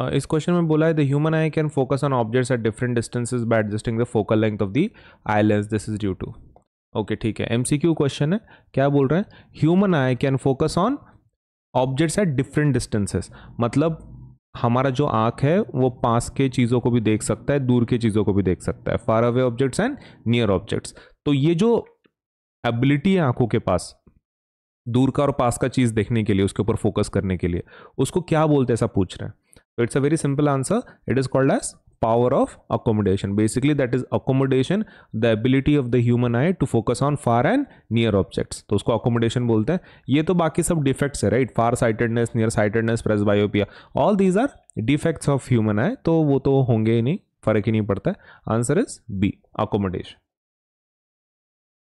Uh, इस question में बोला है the human eye can focus on objects at different distances by adjusting the focal length of the eye lens this is due to okay ठीक है MCQ question है क्या बोल रहे हैं human eye can focus on objects at different distances मतलब हमारा जो आँख है वो पास के चीज़ों को भी देख सकता है दूर के चीज़ों को भी देख सकता है far away objects and near objects तो ये जो एबिलिटी है आंखों के पास दूर का और पास का चीज़ देखने के लिए उसके ऊपर फोकस करने के लिए उसको क्या बोलते हैं ऐसा पूछ रहे हैं So it's a very simple answer. It is called as power of accommodation. Basically that is accommodation, the ability of the human eye to focus on far and near objects. तो उसको accommodation बोलते हैं ये तो बाकी सब defects है right? Far sightedness, near sightedness, presbyopia. All these are defects of human eye. तो वो तो होंगे ही नहीं फर्क ही नहीं पड़ता है आंसर इज बी अकोमोडेशन